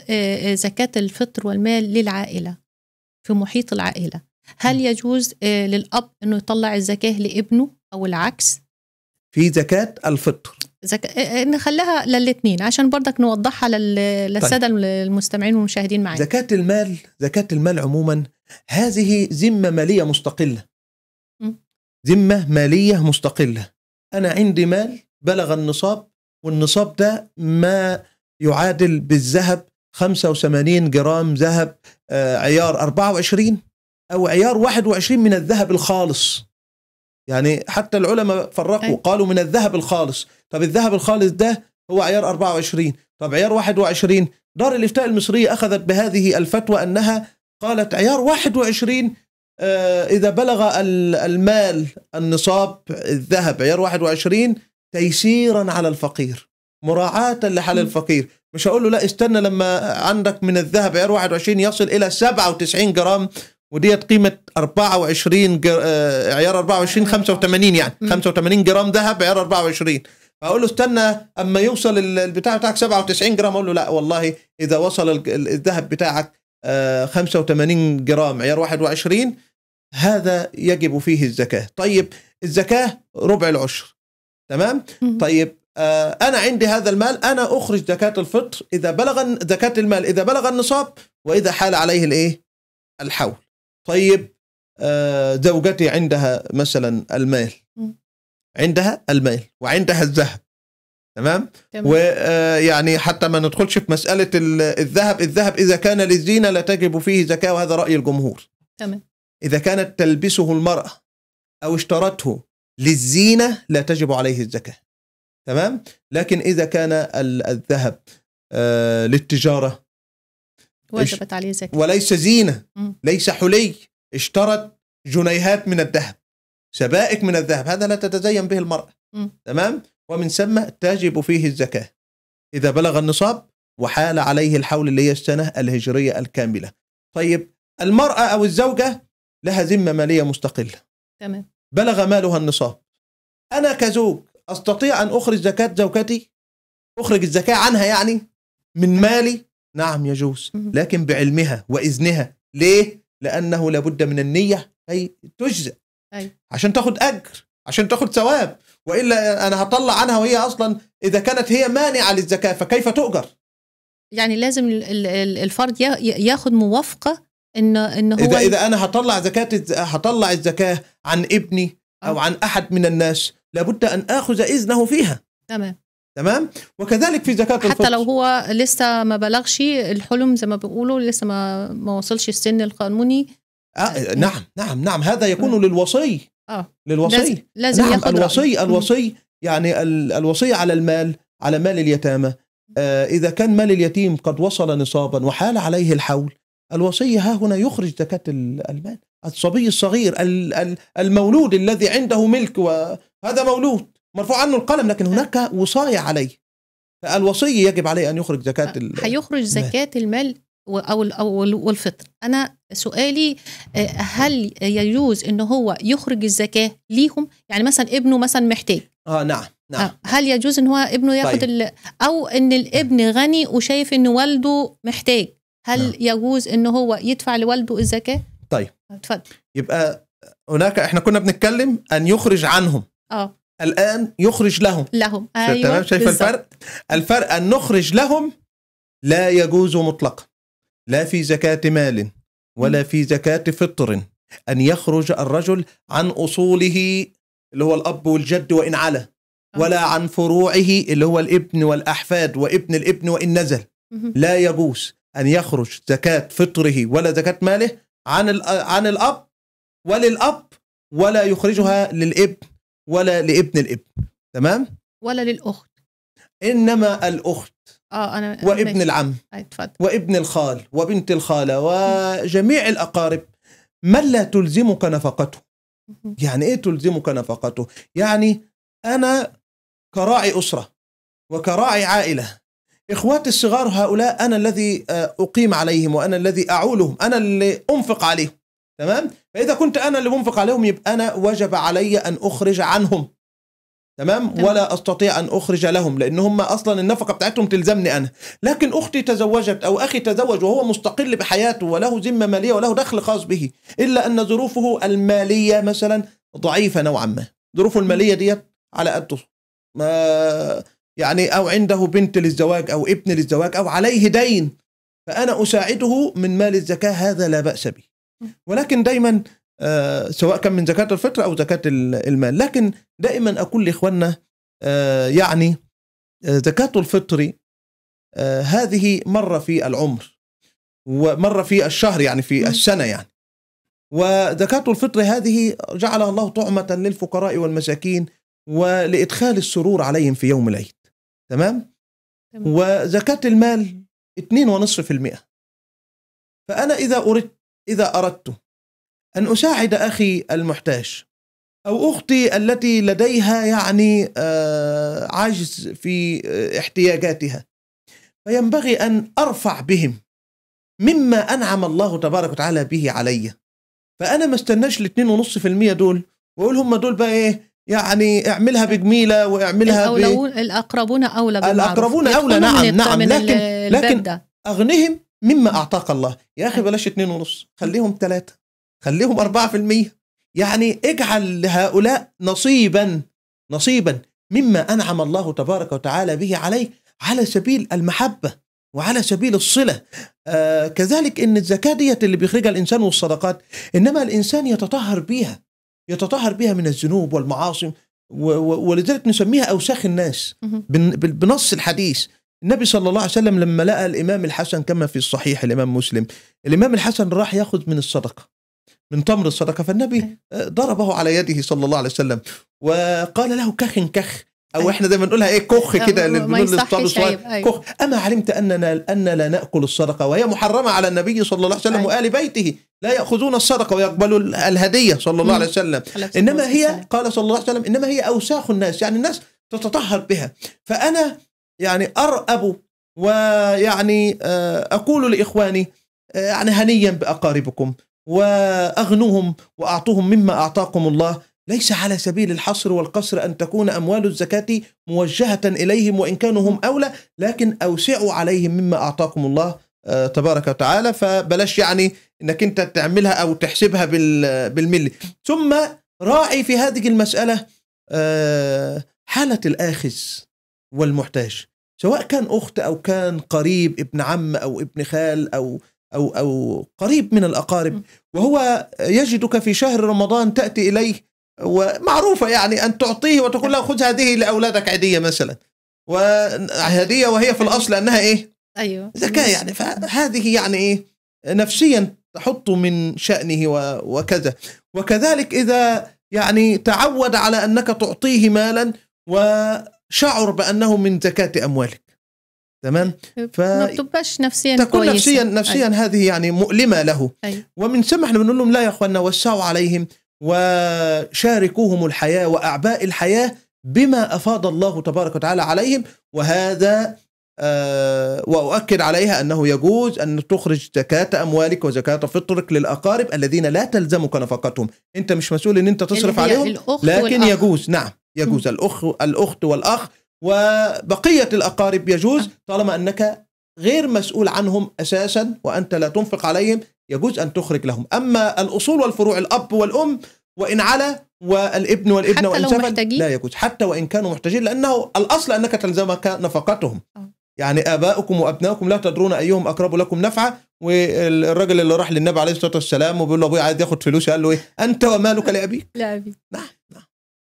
آه، آه، زكاة الفطر والمال للعائلة في محيط العائلة هل يجوز آه، للأب أنه يطلع الزكاة لابنه أو العكس؟ في زكاة الفطر زك... نخليها للاثنين عشان برضك نوضحها لل... للسادة طيب. المستمعين والمشاهدين معنا زكاة المال زكاة المال عموما هذه ذمة مالية مستقلة ذمة مالية مستقلة أنا عندي مال بلغ النصاب والنصاب ده ما يعادل بالذهب 85 جرام ذهب آه، عيار 24 او عيار 21 من الذهب الخالص يعني حتى العلماء فرقوا طيب. قالوا من الذهب الخالص طب الذهب الخالص ده هو عيار 24 طب عيار 21 دار الافتاء المصرية أخذت بهذه الفتوى أنها قالت عيار 21 آه، إذا بلغ المال النصاب الذهب عيار 21 تيسيرا على الفقير مراعاة لحال الفقير مش هقول له لا استنى لما عندك من الذهب عيار 21 يصل الى 97 جرام وديت قيمة 24 جر... آه، عيار 24 85 يعني 85 جرام ذهب عيار 24 فاقول له استنى اما يوصل البتاع بتاعك 97 جرام اقول له لا والله اذا وصل الذهب بتاعك 85 آه، جرام عيار 21 هذا يجب فيه الزكاة طيب الزكاة ربع العشر تمام طيب آه، أنا عندي هذا المال أنا أخرج زكاة الفطر إذا بلغ زكاة المال إذا بلغ النصاب وإذا حال عليه الإيه؟ الحول. طيب آه، زوجتي عندها مثلا المال عندها المال وعندها الذهب تمام ويعني آه، حتى ما ندخلش في مسألة الذهب الذهب إذا كان للزينة لا تجب فيه زكاة وهذا رأي الجمهور تمام إذا كانت تلبسه المرأة أو اشترته للزينة لا تجب عليه الزكاة تمام لكن اذا كان الذهب آه، للتجاره وجبت عليه زكاه وليس زينه ليس حلي اشترت جنيهات من الذهب سبائك من الذهب هذا لا تتزين به المراه تمام ومن ثم تجب فيه الزكاه اذا بلغ النصاب وحال عليه الحول اللي هي السنه الهجريه الكامله طيب المراه او الزوجه لها ذمه ماليه مستقله تمام بلغ مالها النصاب انا كزوج أستطيع أن أخرج زكاة زوجتي أخرج الزكاة عنها يعني من مالي نعم يجوز لكن بعلمها وإذنها ليه؟ لأنه لابد من النية أي تجزئ عشان تاخد أجر عشان تاخد ثواب وإلا أنا هطلع عنها وهي أصلا إذا كانت هي مانعة للزكاة فكيف تؤجر؟ يعني لازم الفرد ياخد موافقة إن إن هو إذا إذا أنا هطلع زكاة هطلع الزكاة عن ابني أو آه. عن أحد من الناس لابد أن آخذ إذنه فيها تمام تمام وكذلك في زكاة الفطر حتى لو هو لسه ما بلغش الحلم زي ما بيقولوا لسه ما ما وصلش السن القانوني آه نعم نعم نعم هذا يكون م. آه. للوصي اه للوصي لازم, لازم نعم ياخد الوصي رأي. الوصي يعني الوصي على المال على مال اليتامى آه اذا كان مال اليتيم قد وصل نصابا وحال عليه الحول الوصي ها هنا يخرج زكاة المال الصبي الصغير المولود الذي عنده ملك وهذا مولود مرفوع عنه القلم لكن هناك وصاية عليه الوصي يجب عليه أن يخرج زكاة هيخرج زكاة المال أو أو والفطر أنا سؤالي آه، هل يجوز إن هو يخرج الزكاة ليهم يعني مثلا ابنه مثلا محتاج آه نعم نعم. آه، هل يجوز ان هو ابنه ياخد طيب. او ان الابن غني وشايف ان والده محتاج هل نعم. يجوز ان هو يدفع لوالده الزكاه تفضل يبقى هناك احنا كنا بنتكلم ان يخرج عنهم اه الان يخرج لهم لهم ايوه تمام شايف الفرق الفرق ان نخرج لهم لا يجوز مطلقا لا في زكاه مال ولا في زكاه فطر ان يخرج الرجل عن اصوله اللي هو الاب والجد وان على آه. ولا عن فروعه اللي هو الابن والاحفاد وابن الابن وان نزل لا يجوز ان يخرج زكاه فطره ولا زكاه ماله عن عن الاب وللاب ولا يخرجها للابن ولا لابن الابن تمام ولا للاخت انما الاخت اه انا وابن ماشي. العم اتفضل وابن الخال وبنت الخاله وجميع الاقارب من لا تلزمك نفقته يعني ايه تلزمك نفقته يعني انا كراعي اسره وكراعي عائله إخواتي الصغار هؤلاء أنا الذي آه، أقيم عليهم وأنا الذي أعولهم أنا اللي أنفق عليهم تمام فإذا كنت أنا اللي منفق عليهم يبقى أنا وجب علي أن أخرج عنهم تمام؟, تمام ولا استطيع ان اخرج لهم لان هم اصلا النفقه بتاعتهم تلزمني انا لكن اختي تزوجت او اخي تزوج وهو مستقل بحياته وله ذمه ماليه وله دخل خاص به الا ان ظروفه الماليه مثلا ضعيفه نوعا ما ظروفه الماليه ديت على قده ما يعني أو عنده بنت للزواج أو ابن للزواج أو عليه دين فأنا أساعده من مال الزكاة هذا لا بأس به ولكن دايما آه، سواء كان من زكاة الفطر أو زكاة المال لكن دائما أقول لإخواننا آه، يعني آه، زكاة الفطر هذه مرة في العمر ومرة في الشهر يعني في السنة يعني وزكاة الفطر هذه جعلها الله طعمة للفقراء والمساكين ولإدخال السرور عليهم في يوم العيد تمام؟, تمام وزكاة المال 2.5% فأنا إذا أردت إذا أردت أن أساعد أخي المحتاج أو أختي التي لديها يعني آه، عجز في آه، احتياجاتها فينبغي أن أرفع بهم مما أنعم الله تبارك وتعالى به علي فأنا ما استناش ال 2.5% دول وأقول هم دول بقى إيه يعني اعملها بجميله واعملها ب... الاقربون اولى الاقربون اولى نعم نعم لكن لكن اغنهم مما اعطاك الله يا اخي أيوة. بلاش اتنين ونص خليهم ثلاثة خليهم أربعة في المية يعني اجعل لهؤلاء نصيبا نصيبا مما أنعم الله تبارك وتعالى به عليك على سبيل المحبة وعلى سبيل الصلة آه كذلك إن الزكاة ديت اللي بيخرجها الإنسان والصدقات إنما الإنسان يتطهر بيها يتطهر بها من الذنوب والمعاصي ولذلك نسميها اوساخ الناس بنص الحديث النبي صلى الله عليه وسلم لما لقى الامام الحسن كما في الصحيح الامام مسلم الامام الحسن راح ياخذ من الصدقه من تمر الصدقه فالنبي ضربه على يده صلى الله عليه وسلم وقال له كخ كخ او احنا دايما نقولها ايه كخ كده اللي بنقول للصلاه أيوة،, أيوه. كخ اما علمت اننا ان لا ناكل الصدقه وهي محرمه على النبي صلى الله عليه وسلم أيوه. وال بيته لا ياخذون الصدقه ويقبلوا الهديه صلى الله عليه أمم. وسلم انما هي قال صلى الله عليه وسلم انما هي اوساخ الناس يعني الناس تتطهر بها فانا يعني ارأب ويعني آه، اقول لاخواني آه، يعني هنيا باقاربكم واغنوهم واعطوهم مما اعطاكم الله ليس على سبيل الحصر والقصر أن تكون أموال الزكاة موجهة إليهم وإن كانوا هم أولى لكن أوسعوا عليهم مما أعطاكم الله آه، تبارك وتعالى فبلاش يعني أنك أنت تعملها أو تحسبها بالملي ثم راعي في هذه المسألة آه، حالة الآخذ والمحتاج سواء كان أخت أو كان قريب ابن عم أو ابن خال أو أو أو قريب من الأقارب وهو يجدك في شهر رمضان تأتي إليه ومعروفة يعني أن تعطيه وتقول له خذ هذه لأولادك عيدية مثلا وهدية وهي في الأصل أنها إيه أيوة زكاة يعني فهذه يعني إيه نفسيا تحط من شأنه وكذا وكذلك إذا يعني تعود على أنك تعطيه مالا وشعر بأنه من زكاة أموالك تمام ف... ما نفسيا تكون كويسة. نفسيا نفسيا أيوة. هذه يعني مؤلمه له أيوة. ومن ثم احنا بنقول لهم لا يا اخوانا وسعوا عليهم وشاركوهم الحياة وأعباء الحياة بما أفاض الله تبارك وتعالى عليهم وهذا آه، وأؤكد عليها أنه يجوز أن تخرج زكاة أموالك وزكاة فطرك للأقارب الذين لا تلزمك نفقتهم أنت مش مسؤول أن أنت تصرف عليهم لكن والأخ. يجوز نعم يجوز الأخ الأخت والأخ وبقية الأقارب يجوز آه. طالما أنك غير مسؤول عنهم أساسا وأنت لا تنفق عليهم يجوز أن تخرج لهم أما الأصول والفروع الأب والأم وإن على والابن والابن حتى وإن لو محتاجين لا يجوز حتى وإن كانوا محتاجين لأنه الأصل أنك تلزمك نفقتهم أه. يعني آباؤكم وأبناؤكم لا تدرون أيهم أقرب لكم نفعا والراجل اللي راح للنبي عليه الصلاة والسلام وبيقول له أبوي عايز ياخد فلوس قال له إيه أنت ومالك لأبيك لأبيك نعم